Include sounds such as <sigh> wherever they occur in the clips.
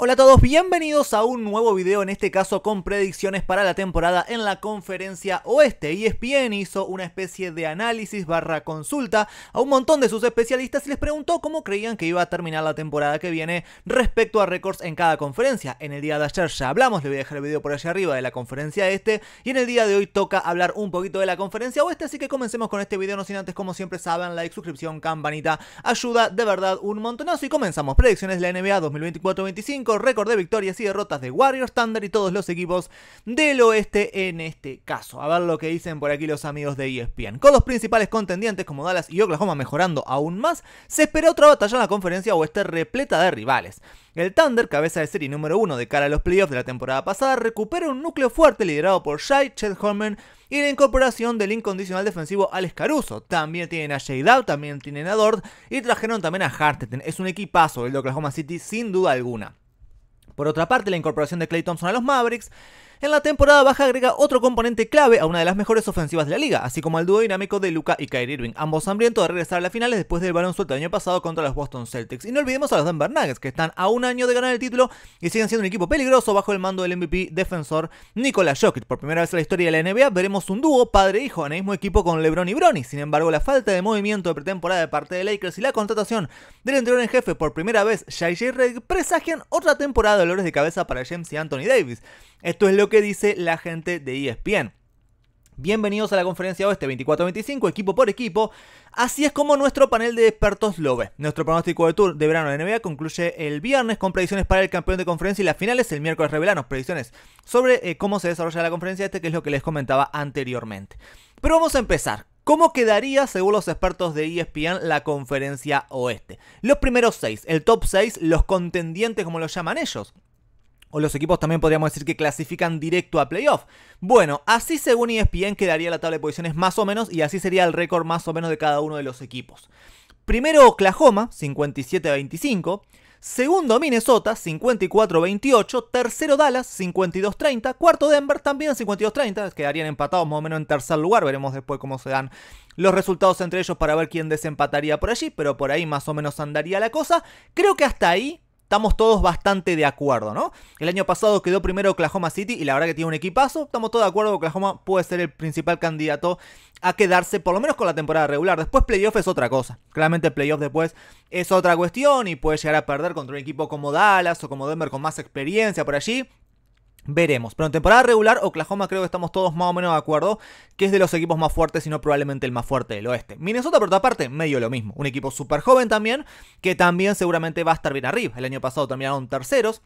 Hola a todos, bienvenidos a un nuevo video, en este caso con predicciones para la temporada en la conferencia oeste. y ESPN hizo una especie de análisis barra consulta a un montón de sus especialistas y les preguntó cómo creían que iba a terminar la temporada que viene respecto a récords en cada conferencia. En el día de ayer ya hablamos, le voy a dejar el video por allá arriba de la conferencia este y en el día de hoy toca hablar un poquito de la conferencia oeste, así que comencemos con este video, no sin antes como siempre saben, like, suscripción, campanita, ayuda de verdad un montonazo y comenzamos predicciones de la NBA 2024-25 récord de victorias y derrotas de Warriors, Thunder y todos los equipos del oeste en este caso. A ver lo que dicen por aquí los amigos de ESPN. Con los principales contendientes como Dallas y Oklahoma mejorando aún más, se espera otra batalla en la conferencia oeste repleta de rivales. El Thunder, cabeza de serie número uno de cara a los playoffs de la temporada pasada, recupera un núcleo fuerte liderado por Shai, Chet Holman y la incorporación del incondicional defensivo Alex Caruso. También tienen a Jay Dow, también tienen a Dort y trajeron también a Harteten. Es un equipazo el de Oklahoma City sin duda alguna. Por otra parte, la incorporación de Clay Thompson a los Mavericks en la temporada baja agrega otro componente clave a una de las mejores ofensivas de la liga, así como al dúo dinámico de Luca y Kyrie Irving, ambos hambrientos de regresar a las finales después del balón suelto el año pasado contra los Boston Celtics. Y no olvidemos a los Denver Nuggets, que están a un año de ganar el título y siguen siendo un equipo peligroso bajo el mando del MVP defensor Nicolas Jokic. Por primera vez en la historia de la NBA veremos un dúo padre-hijo e en el mismo equipo con LeBron y Bronny. Sin embargo, la falta de movimiento de pretemporada de parte de Lakers y la contratación del entrenador en jefe por primera vez, J.J. Redick, presagian otra temporada de dolores de cabeza para James y Anthony Davis. Esto es lo que dice la gente de ESPN. Bienvenidos a la conferencia oeste 24-25, equipo por equipo. Así es como nuestro panel de expertos lo ve. Nuestro pronóstico de tour de verano de NBA concluye el viernes con predicciones para el campeón de conferencia y las finales el miércoles revelamos predicciones sobre eh, cómo se desarrolla la conferencia este, que es lo que les comentaba anteriormente. Pero vamos a empezar. ¿Cómo quedaría, según los expertos de ESPN, la conferencia oeste? Los primeros seis, el top 6, los contendientes como los llaman ellos. O los equipos también podríamos decir que clasifican directo a playoff. Bueno, así según ESPN quedaría la tabla de posiciones más o menos y así sería el récord más o menos de cada uno de los equipos. Primero Oklahoma, 57-25. Segundo Minnesota, 54-28. Tercero Dallas, 52-30. Cuarto Denver, también 52-30. Quedarían empatados más o menos en tercer lugar. Veremos después cómo se dan los resultados entre ellos para ver quién desempataría por allí. Pero por ahí más o menos andaría la cosa. Creo que hasta ahí estamos todos bastante de acuerdo, ¿no? El año pasado quedó primero Oklahoma City y la verdad que tiene un equipazo, estamos todos de acuerdo que Oklahoma puede ser el principal candidato a quedarse por lo menos con la temporada regular. Después playoff es otra cosa. Claramente playoff después es otra cuestión y puede llegar a perder contra un equipo como Dallas o como Denver con más experiencia por allí. Veremos. Pero en temporada regular, Oklahoma creo que estamos todos más o menos de acuerdo que es de los equipos más fuertes y no probablemente el más fuerte del oeste. Minnesota, por otra parte, medio lo mismo. Un equipo súper joven también, que también seguramente va a estar bien arriba. El año pasado terminaron terceros,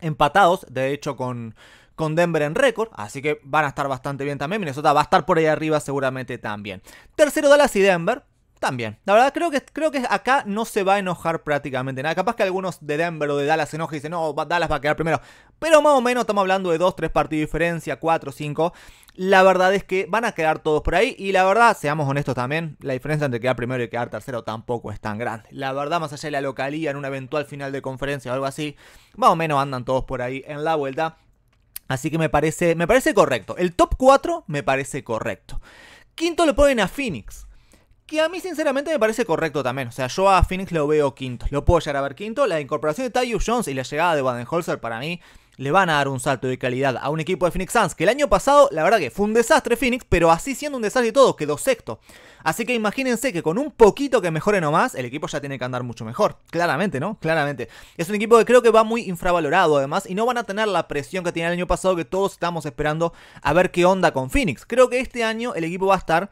empatados, de hecho, con, con Denver en récord, así que van a estar bastante bien también. Minnesota va a estar por ahí arriba seguramente también. Tercero Dallas y Denver, también. La verdad, creo que, creo que acá no se va a enojar prácticamente nada. Capaz que algunos de Denver o de Dallas se enojen y dicen, no, Dallas va a quedar primero. Pero más o menos estamos hablando de dos tres partidos de diferencia, cuatro, cinco La verdad es que van a quedar todos por ahí. Y la verdad, seamos honestos también, la diferencia entre quedar primero y quedar tercero tampoco es tan grande. La verdad, más allá de la localía en un eventual final de conferencia o algo así, más o menos andan todos por ahí en la vuelta. Así que me parece, me parece correcto. El top 4 me parece correcto. Quinto lo ponen a Phoenix. Que a mí sinceramente me parece correcto también. O sea, yo a Phoenix lo veo quinto. Lo puedo llegar a ver quinto. La incorporación de Tyus Jones y la llegada de Baden-Holzer para mí le van a dar un salto de calidad a un equipo de Phoenix Suns que el año pasado, la verdad que fue un desastre Phoenix, pero así siendo un desastre de todo, quedó sexto. Así que imagínense que con un poquito que mejore nomás, el equipo ya tiene que andar mucho mejor. Claramente, ¿no? Claramente. Es un equipo que creo que va muy infravalorado además y no van a tener la presión que tenía el año pasado que todos estamos esperando a ver qué onda con Phoenix. Creo que este año el equipo va a estar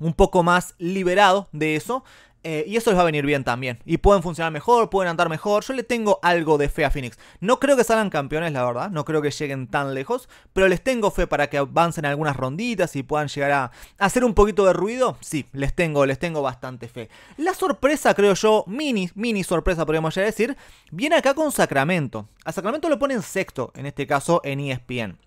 un poco más liberado de eso. Eh, y eso les va a venir bien también. Y pueden funcionar mejor, pueden andar mejor. Yo le tengo algo de fe a Phoenix. No creo que salgan campeones, la verdad. No creo que lleguen tan lejos. Pero les tengo fe para que avancen algunas ronditas y puedan llegar a hacer un poquito de ruido. Sí, les tengo, les tengo bastante fe. La sorpresa, creo yo, mini, mini sorpresa podríamos ya decir, viene acá con Sacramento. A Sacramento lo ponen sexto, en este caso en ESPN.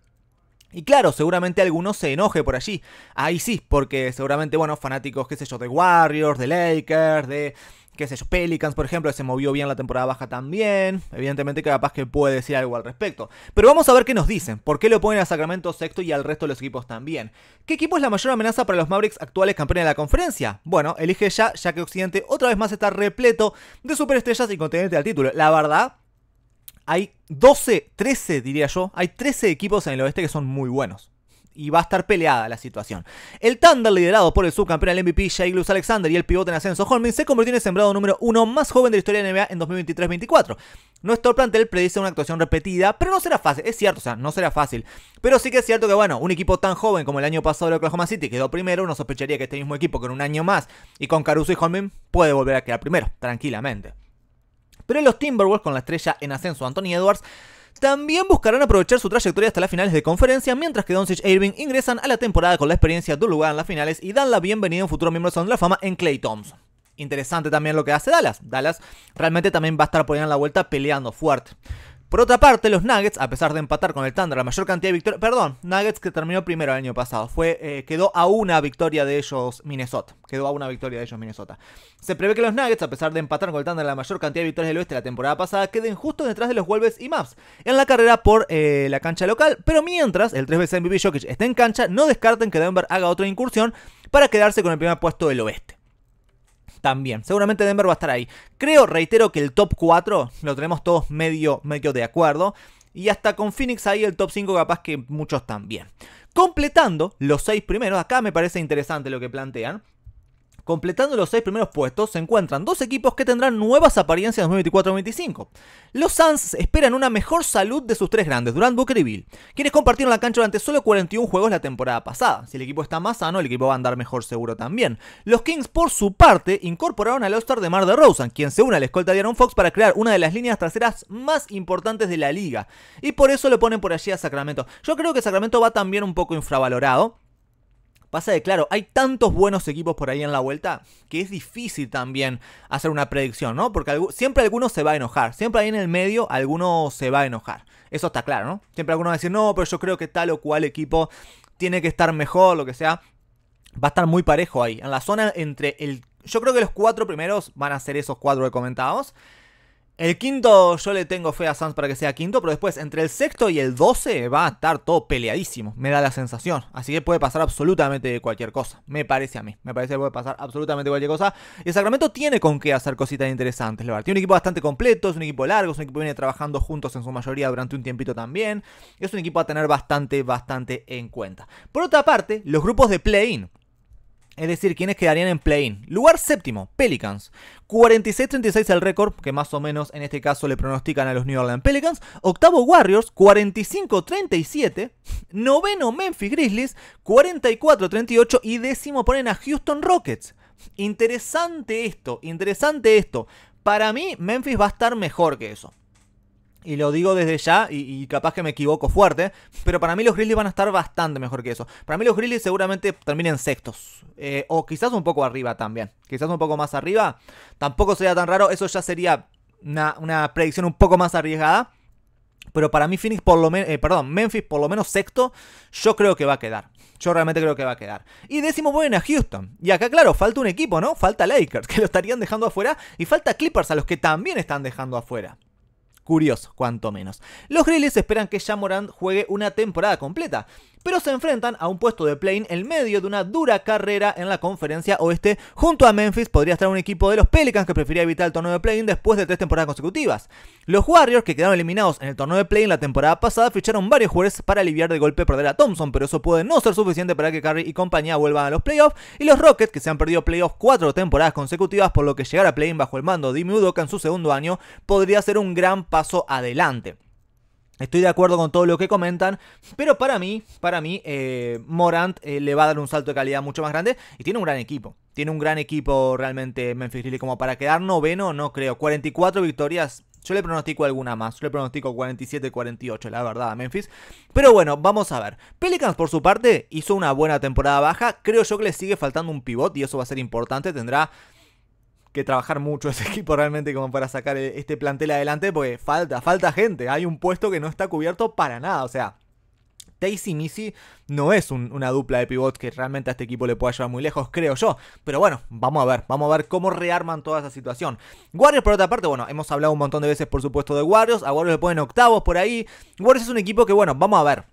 Y claro, seguramente algunos se enoje por allí. Ahí sí, porque seguramente, bueno, fanáticos, qué sé yo, de Warriors, de Lakers, de qué sé yo, Pelicans, por ejemplo, que se movió bien la temporada baja también. Evidentemente, que capaz que puede decir algo al respecto. Pero vamos a ver qué nos dicen. ¿Por qué lo ponen a Sacramento sexto y al resto de los equipos también? ¿Qué equipo es la mayor amenaza para los Mavericks actuales campeones de la conferencia? Bueno, elige ya, ya que Occidente otra vez más está repleto de superestrellas y contendientes al título. La verdad, hay 12, 13 diría yo, hay 13 equipos en el oeste que son muy buenos. Y va a estar peleada la situación. El Thunder, liderado por el subcampeón del MVP Luz Alexander y el pivote en ascenso Holman, se convirtió en el sembrado número uno más joven de la historia de la NBA en 2023-24. Nuestro plantel predice una actuación repetida, pero no será fácil, es cierto, o sea, no será fácil. Pero sí que es cierto que, bueno, un equipo tan joven como el año pasado de Oklahoma City quedó primero, uno sospecharía que este mismo equipo con un año más y con Caruso y Holman puede volver a quedar primero, tranquilamente los Timberwolves, con la estrella en ascenso Anthony Edwards, también buscarán aprovechar su trayectoria hasta las finales de conferencia, mientras que Doncic e Irving ingresan a la temporada con la experiencia de un lugar en las finales y dan la bienvenida a un futuro miembro de la fama en Clay Thompson. Interesante también lo que hace Dallas. Dallas realmente también va a estar poniendo la vuelta peleando fuerte. Por otra parte, los Nuggets, a pesar de empatar con el Thunder la mayor cantidad de victorias, perdón, Nuggets que terminó primero el año pasado, fue, eh, quedó a una victoria de ellos Minnesota, quedó a una victoria de ellos Minnesota. Se prevé que los Nuggets, a pesar de empatar con el Thunder la mayor cantidad de victorias del oeste la temporada pasada, queden justo detrás de los Wolves y Mavs en la carrera por eh, la cancha local, pero mientras el 3 veces MVP Jokic esté en cancha, no descarten que Denver haga otra incursión para quedarse con el primer puesto del oeste también. Seguramente Denver va a estar ahí. Creo, reitero, que el top 4 lo tenemos todos medio, medio de acuerdo. Y hasta con Phoenix ahí el top 5 capaz que muchos también. Completando los 6 primeros, acá me parece interesante lo que plantean. Completando los seis primeros puestos se encuentran dos equipos que tendrán nuevas apariencias en 2024-2025. Los Suns esperan una mejor salud de sus tres grandes, Durant, Booker y Bill, quienes compartieron la cancha durante solo 41 juegos la temporada pasada. Si el equipo está más sano, el equipo va a andar mejor seguro también. Los Kings, por su parte, incorporaron al All-Star de Mar de Rosen, quien se une al escolta de Aaron Fox para crear una de las líneas traseras más importantes de la liga. Y por eso lo ponen por allí a Sacramento. Yo creo que Sacramento va también un poco infravalorado. Pasa de claro, hay tantos buenos equipos por ahí en la vuelta que es difícil también hacer una predicción, ¿no? Porque siempre alguno se va a enojar, siempre ahí en el medio alguno se va a enojar. Eso está claro, ¿no? Siempre alguno va a decir, no, pero yo creo que tal o cual equipo tiene que estar mejor, lo que sea. Va a estar muy parejo ahí. En la zona entre el... Yo creo que los cuatro primeros van a ser esos cuatro que comentábamos. El quinto, yo le tengo fe a Sans para que sea quinto, pero después entre el sexto y el doce va a estar todo peleadísimo, me da la sensación. Así que puede pasar absolutamente cualquier cosa, me parece a mí. Me parece que puede pasar absolutamente cualquier cosa. Y el Sacramento tiene con qué hacer cositas interesantes, la verdad. Tiene un equipo bastante completo, es un equipo largo, es un equipo que viene trabajando juntos en su mayoría durante un tiempito también. Es un equipo a tener bastante, bastante en cuenta. Por otra parte, los grupos de play-in. Es decir, quienes quedarían en play-in. Lugar séptimo, Pelicans. 46-36 el récord, que más o menos en este caso le pronostican a los New Orleans Pelicans. Octavo Warriors, 45-37. Noveno Memphis Grizzlies, 44-38. Y décimo ponen a Houston Rockets. Interesante esto, interesante esto. Para mí, Memphis va a estar mejor que eso. Y lo digo desde ya, y, capaz que me equivoco fuerte, pero para mí los Grizzlies van a estar bastante mejor que eso. Para mí los Grizzlies seguramente terminen sextos, eh, o quizás un poco arriba también, quizás un poco más arriba. Tampoco sería tan raro, eso ya sería una, predicción un poco más arriesgada. Pero para mí Phoenix por lo menos, eh, perdón, Memphis por lo menos sexto, yo creo que va a quedar. Yo realmente creo que va a quedar. Y décimo pueden a Houston. Y acá, claro, falta un equipo, ¿no? Falta Lakers, <laughs> que lo estarían dejando afuera. Y falta Clippers, a los que también están dejando afuera curioso, cuanto menos. Los Grizzlies esperan que Morant juegue una temporada completa, pero se enfrentan a un puesto de play-in en medio de una dura carrera en la conferencia oeste. Junto a Memphis podría estar un equipo de los Pelicans que prefería evitar el torneo de play después de tres temporadas consecutivas. Los Warriors, que quedaron eliminados en el torneo de play la temporada pasada, ficharon varios jugadores para aliviar de golpe perder a Thompson, pero eso puede no ser suficiente para que Curry y compañía vuelvan a los playoffs. Y los Rockets, que se han perdido playoffs cuatro temporadas consecutivas, por lo que llegar a play bajo el mando de Dimi Udoka en su segundo año podría ser un gran paso adelante. Estoy de acuerdo con todo lo que comentan, pero para mí, para mí, eh, Morant eh, le va a dar un salto de calidad mucho más grande y tiene un gran equipo. Tiene un gran equipo realmente Memphis Grizzlies como para quedar noveno, no creo. 44 victorias, yo le pronostico alguna más, yo le pronostico 47-48, la verdad, a Memphis. Pero bueno, vamos a ver. Pelicans por su parte hizo una buena temporada baja, creo yo que le sigue faltando un pivot y eso va a ser importante, tendrá que trabajar mucho ese <laughs> equipo realmente como para sacar e-, este plantel adelante, porque falta, falta gente. Hay un puesto que no está cubierto para nada. O sea, y Missy no es una dupla de pivots que realmente a este equipo le pueda llevar muy lejos, creo yo. Pero bueno, vamos a ver, vamos a ver cómo rearman toda esa situación. Warriors, por otra parte, bueno, hemos hablado un montón de veces, por supuesto, de Warriors. A Warriors le ponen octavos por ahí. Warriors es un equipo que, bueno, vamos a ver.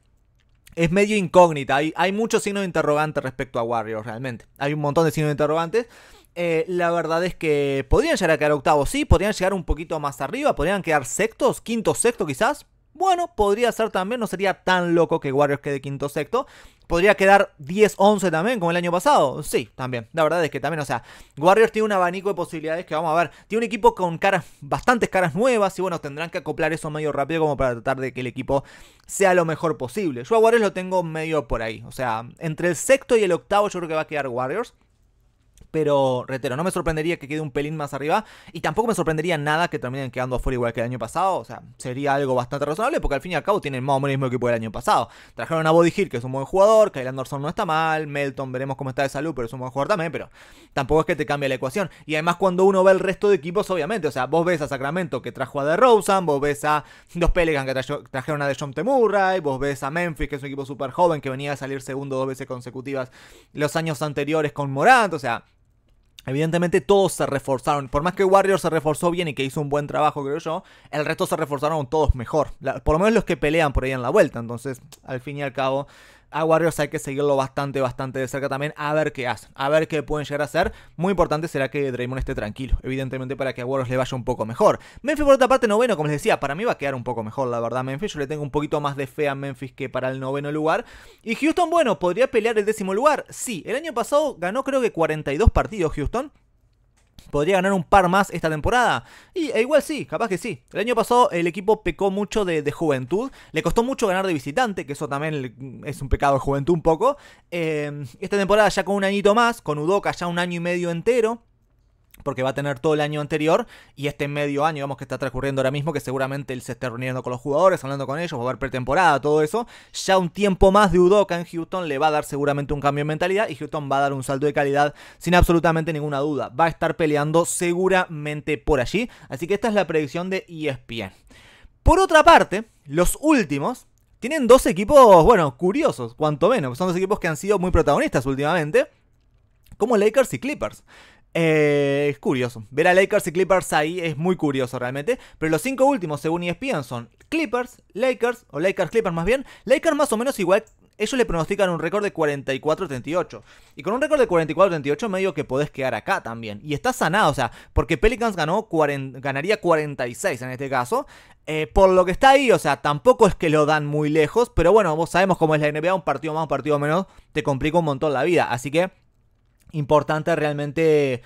Es medio incógnita, hay, hay muchos signos de interrogante respecto a Warriors realmente. Hay un montón de signos de interrogantes. Eh, la verdad es que podrían llegar a quedar octavos, sí, podrían llegar un poquito más arriba, podrían quedar sextos, quinto, sexto quizás. Bueno, podría ser también, no sería tan loco que Warriors quede quinto, sexto. Podría quedar 10-11 también, como el año pasado. Sí, también. La verdad es que también, o sea, Warriors tiene un abanico de posibilidades que vamos a ver. Tiene un equipo con caras, bastantes caras nuevas. Y bueno, tendrán que acoplar eso medio rápido como para tratar de que el equipo sea lo mejor posible. Yo a Warriors lo tengo medio por ahí. O sea, entre el sexto y el octavo, yo creo que va a quedar Warriors. Pero, retero, no me sorprendería que quede un pelín más arriba. Y tampoco me sorprendería nada que terminen quedando afuera igual que el año pasado. O sea, sería algo bastante razonable porque al fin y al cabo tienen más o menos el mismo equipo del año pasado. Trajeron a Body Hill, que es un buen jugador. Kyle Anderson no está mal. Melton, veremos cómo está de salud, pero es un buen jugador también. Pero tampoco es que te cambie la ecuación. Y además, cuando uno ve el resto de equipos, obviamente. O sea, vos ves a Sacramento que trajo a DeRozan. Vos ves a los Pelicans que trajeron a DeJounte Murray. Vos ves a Memphis, que es un equipo súper joven que venía a salir segundo dos veces consecutivas los años anteriores con Morant. O sea, Evidentemente todos se reforzaron. Por más que Warrior se reforzó bien y que hizo un buen trabajo, creo yo, el resto se reforzaron todos mejor. por lo menos los que pelean por ahí en la vuelta. Entonces, al fin y al cabo, a Warriors hay que seguirlo bastante, bastante de cerca también, a ver qué hacen, a ver qué pueden llegar a hacer. Muy importante será que Draymond esté tranquilo, evidentemente para que a Warriors le vaya un poco mejor. Memphis por otra parte, noveno, como les decía, para mí va a quedar un poco mejor, la verdad, Memphis. Yo le tengo un poquito más de fe a Memphis que para el noveno lugar. Y Houston, bueno, podría pelear el décimo lugar. Sí, el año pasado ganó creo que 42 partidos Houston. ¿Podría ganar un par más esta temporada? Y e igual sí, capaz que sí. El año pasado el equipo pecó mucho de, de, juventud. Le costó mucho ganar de visitante, que eso también es un pecado de juventud un poco. Eh, esta temporada ya con un añito más, con Udoka ya un año y medio entero porque va a tener todo el año anterior y este medio año, vamos, que está transcurriendo ahora mismo, que seguramente él se esté reuniendo con los jugadores, hablando con ellos, va a haber pretemporada, todo eso. Ya un tiempo más de Udoca en Houston le va a dar seguramente un cambio de mentalidad y Houston va a dar un salto de calidad sin absolutamente ninguna duda. Va a estar peleando seguramente por allí. Así que esta es la predicción de ESPN. Por otra parte, los últimos tienen dos equipos, bueno, curiosos, cuanto menos. Son dos equipos que han sido muy protagonistas últimamente como Lakers y Clippers. Eh, es curioso. Ver a Lakers y Clippers ahí es muy curioso realmente. Pero los cinco últimos, según ESPN, son Clippers, Lakers, o Lakers Clippers más bien. Lakers más o menos igual. Ellos le pronostican un récord de 44-38. Y con un récord de 44-38 medio que podés quedar acá también. Y está sanado, o sea, porque Pelicans ganó ganaría 46 en este caso. Eh, por lo que está ahí, o sea, tampoco es que lo dan muy lejos. Pero bueno, vos sabemos cómo es la NBA. Un partido más, un partido menos, te complica un montón la vida. Así que importante realmente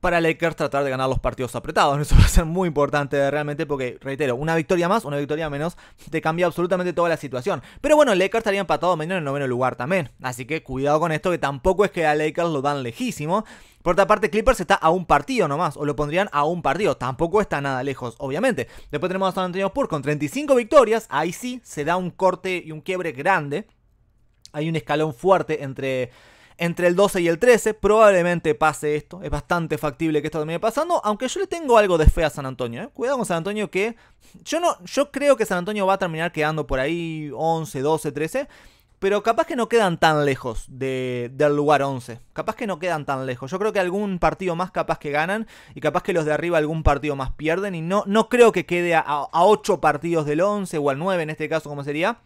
para Lakers tratar de ganar los partidos apretados. <laughs> Eso va a ser muy importante realmente porque, reitero, una victoria más, una victoria menos, te cambia absolutamente toda la situación. Pero bueno, Lakers estaría empatado menos en el noveno lugar también. Así que cuidado con esto que tampoco es que a Lakers lo dan lejísimo. Por otra parte, Clippers está a un partido nomás, o lo pondrían a un partido. Tampoco está nada lejos, obviamente. Después tenemos a San Antonio Spurs con 35 victorias. Ahí sí se da un corte y un quiebre grande. Hay un escalón fuerte entre entre el 12 y el 13. Probablemente pase esto. Es bastante factible que esto termine pasando. Aunque yo le tengo algo de fe a San Antonio. ¿eh? Cuidado con San Antonio que... Yo, no, yo creo que San Antonio va a terminar quedando por ahí 11, 12, 13. Pero capaz que no quedan tan lejos del lugar 11. Capaz que no quedan tan lejos. Yo creo que algún partido más capaz que ganan. Y capaz que los de arriba algún partido más pierden. Y no, no creo que quede a, a 8 partidos del 11 o al 9 en este caso como sería.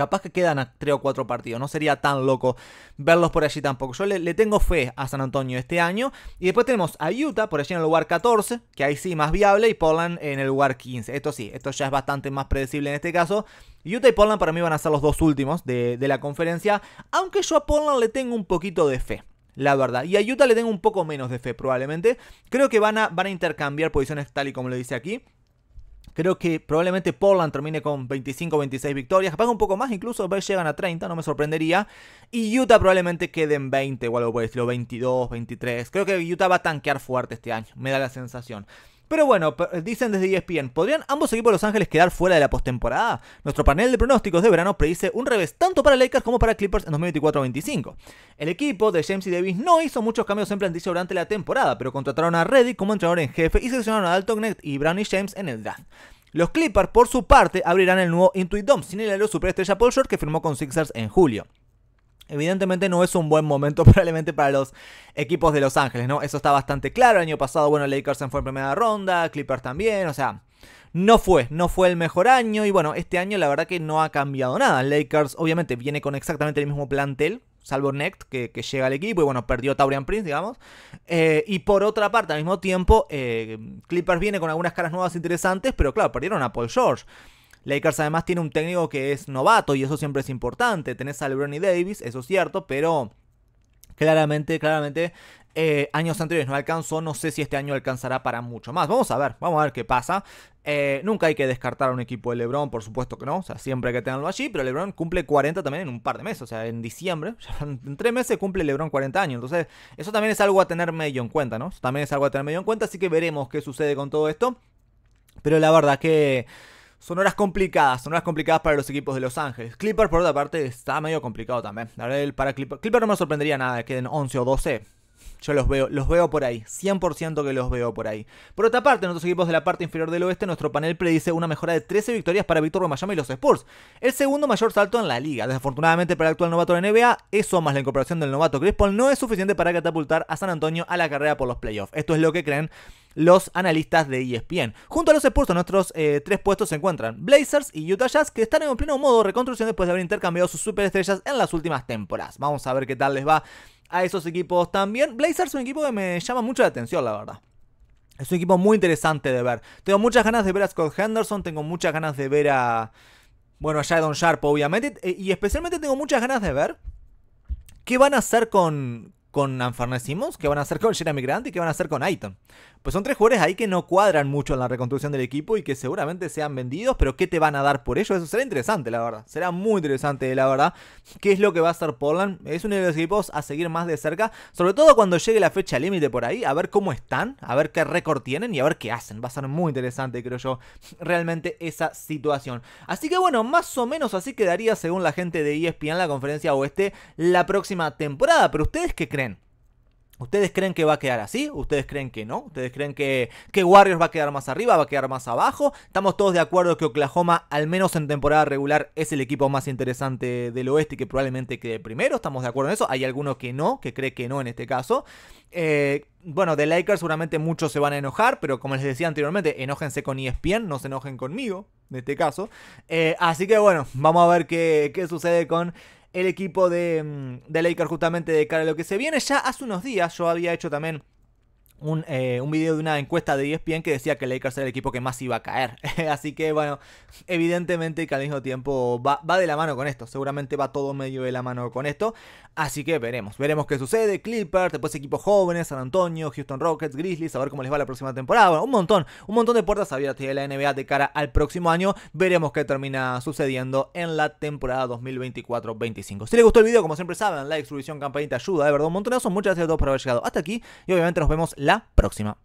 Capaz que quedan 3 o 4 partidos. No sería tan loco verlos por allí tampoco. Yo le, tengo fe a San Antonio este año. Y después tenemos a Utah por allí en el lugar 14, que ahí sí más viable, y Portland en el lugar 15. Esto sí, esto ya es bastante más predecible en este caso. Utah y Portland para mí van a ser los dos últimos de, la conferencia. Aunque yo a Portland le tengo un poquito de fe la verdad. Y a Utah le tengo un poco menos de fe, probablemente. Creo que van a, van a intercambiar posiciones tal y como lo dice aquí. Creo que probablemente Portland termine con 25 26 victorias. Capaz un poco más, incluso llegan a 30, no me sorprendería. Y Utah probablemente quede en 20 o algo por el 22, 23. Creo que Utah va a tanquear fuerte este año, me da la sensación. Pero bueno, dicen desde ESPN, ¿podrían ambos equipos de Los Ángeles quedar fuera de la postemporada? Nuestro panel de pronósticos de verano predice un revés tanto para Lakers como para Clippers en 2024-25. El equipo de James y Davis no hizo muchos cambios en plantilla durante la temporada, pero contrataron a Reddy como entrenador en jefe y seleccionaron a Dalton Knight y Brownie James en el draft. Los Clippers, por su parte, abrirán el nuevo Intuit Dome sin el aero superestrella Paul Short que firmó con Sixers en julio. Evidentemente no es un buen momento <laughs> probablemente para los equipos de Los Ángeles, ¿no? Eso está bastante claro. El año pasado, bueno, Lakers se fue en primera ronda, Clippers también, o sea, no fue, no fue el mejor año y bueno, este año la verdad que no ha cambiado nada. Lakers obviamente viene con exactamente el mismo plantel, salvo Nect, que, llega al equipo y bueno, perdió Taurian Prince, digamos. Eh, y por otra parte, al mismo tiempo, eh, Clippers viene con algunas caras nuevas interesantes, pero claro, perdieron a Paul George. Lakers además tiene un técnico que es novato y eso siempre es importante. Tenés a LeBron y Davis, eso es cierto, pero claramente, claramente eh, años anteriores no alcanzó, no sé si este año alcanzará para mucho más. Vamos a ver, vamos a ver qué pasa. Eh, nunca hay que descartar a un equipo de LeBron, por supuesto que no, o sea, siempre hay que tenerlo allí, pero LeBron cumple 40 también en un par de meses, o sea, en diciembre, <laughs> en tres meses cumple LeBron 40 años, entonces eso también es algo a tener medio en cuenta, ¿no? también es algo a tener medio en cuenta, así que veremos qué sucede con todo esto, pero la verdad que... Son horas complicadas, son horas complicadas para los equipos de Los Ángeles. Clipper, por otra parte, está medio complicado también. La verdad, para Clipper, Clipper no me sorprendería nada que queden 11 o 12. Yo los veo, los veo por ahí, 100% que los veo por ahí. Por otra parte, en otros equipos de la parte inferior del oeste, nuestro panel predice una mejora de 13 victorias para Víctor Miami y los Spurs, el segundo mayor salto en la liga. Desafortunadamente para el actual novato de NBA, eso más la incorporación del novato Chris Paul no es suficiente para catapultar a San Antonio a la carrera por los playoffs. Esto es lo que creen los analistas de ESPN. Junto a los Spurs, a nuestros eh, tres puestos se encuentran Blazers y Utah Jazz, que están en pleno modo reconstrucción después de haber intercambiado sus superestrellas en las últimas temporadas. Vamos a ver qué tal les va a esos equipos también. Blazers es un equipo que me llama mucho la atención, la verdad. Es un equipo muy interesante de ver. Tengo muchas ganas de ver a Scott Henderson, tengo muchas ganas de ver a... Bueno, a Jadon Sharp, obviamente. E, y especialmente tengo muchas ganas de ver qué van a hacer con, con Anfarnes Simons qué van a hacer con Jeremy Grant y qué van a hacer con Aiton. Pues son tres jugadores ahí que no cuadran mucho en la reconstrucción del equipo y que seguramente sean vendidos, pero ¿qué te van a dar por ello? Eso será interesante, la verdad. Será muy interesante, la verdad. ¿Qué es lo que va a hacer Portland? Es uno de los equipos a seguir más de cerca, sobre todo cuando llegue la fecha límite por ahí, a ver cómo están, a ver qué récord tienen y a ver qué hacen. Va a ser muy interesante, creo yo, realmente esa situación. Así que bueno, más o menos así quedaría según la gente de ESPN la conferencia oeste la próxima temporada, pero ustedes qué creen? ¿Ustedes creen que va a quedar así? ¿Ustedes creen que no? ¿Ustedes creen que, que Warriors va a quedar más arriba? ¿Va a quedar más abajo? Estamos todos de acuerdo que Oklahoma, al menos en temporada regular, es el equipo más interesante del oeste y que probablemente quede primero. ¿Estamos de acuerdo en eso? Hay algunos que no, que cree que no en este caso. Eh, bueno, de Lakers seguramente muchos se van a enojar, pero como les decía anteriormente, enójense con ESPN, no se enojen conmigo, en este caso. Eh, así que bueno, vamos a ver qué, qué sucede con el equipo de, mm, de Lakers justamente de cara a lo que se viene. Ya hace unos días yo había hecho también eh, un, video de una encuesta de ESPN que decía que Lakers era el equipo que más iba a caer. <laughs> Así que bueno, evidentemente que al mismo tiempo va, de la mano con esto. Seguramente va todo medio de la mano con esto. Así que veremos. Veremos qué sucede. Clippers, después equipos jóvenes, San Antonio, Houston Rockets, Grizzlies, a ver cómo les va la próxima temporada. Bueno, un montón, un montón de puertas abiertas de la NBA de cara al próximo año. Veremos qué termina sucediendo en la temporada 2024-25. Si les gustó el video, como siempre saben, like, suscripción, campanita, ayuda, de verdad, un montonazo. Muchas gracias a todos por haber llegado hasta aquí. Y obviamente nos vemos la la próxima.